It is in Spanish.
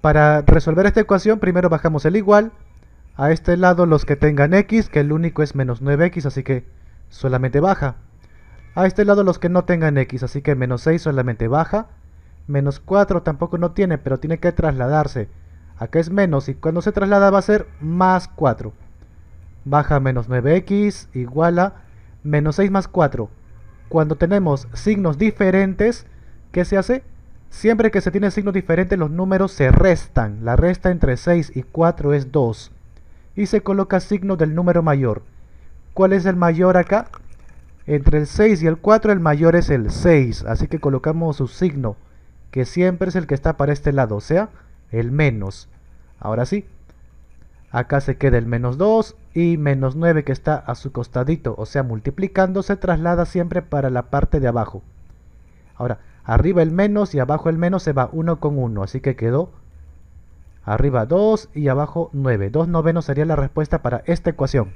Para resolver esta ecuación, primero bajamos el igual. A este lado los que tengan x, que el único es menos 9x, así que solamente baja. A este lado los que no tengan x, así que menos 6 solamente baja. Menos 4 tampoco no tiene, pero tiene que trasladarse. Acá es menos y cuando se traslada va a ser más 4. Baja menos 9x igual a menos 6 más 4. Cuando tenemos signos diferentes, ¿qué se hace? Siempre que se tiene signos diferentes, los números se restan. La resta entre 6 y 4 es 2. Y se coloca signo del número mayor. ¿Cuál es el mayor acá? Entre el 6 y el 4 el mayor es el 6. Así que colocamos su signo, que siempre es el que está para este lado, o sea, el menos. Ahora sí. Acá se queda el menos 2 y menos 9 que está a su costadito. O sea, multiplicando se traslada siempre para la parte de abajo. Ahora, Arriba el menos y abajo el menos se va 1 con 1. Así que quedó arriba 2 y abajo 9. 2 novenos sería la respuesta para esta ecuación.